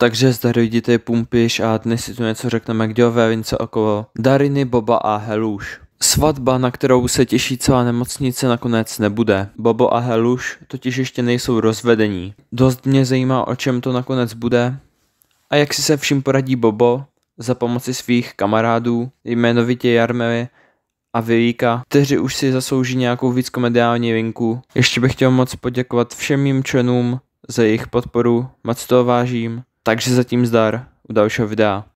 Takže zdar vidíte Pumpiš a dnes si tu něco řekneme k dělové vince okolo Dariny, Boba a Heluš. Svatba, na kterou se těší celá nemocnice, nakonec nebude. Bobo a Heluš totiž ještě nejsou rozvedení. Dost mě zajímá, o čem to nakonec bude a jak si se vším poradí Bobo za pomoci svých kamarádů, jmenovitě Jarmely a Vilíka, kteří už si zaslouží nějakou víc komediální vinku. Ještě bych chtěl moc poděkovat všem mým členům za jejich podporu, moc to vážím takže zatím zdar u dalšího videa.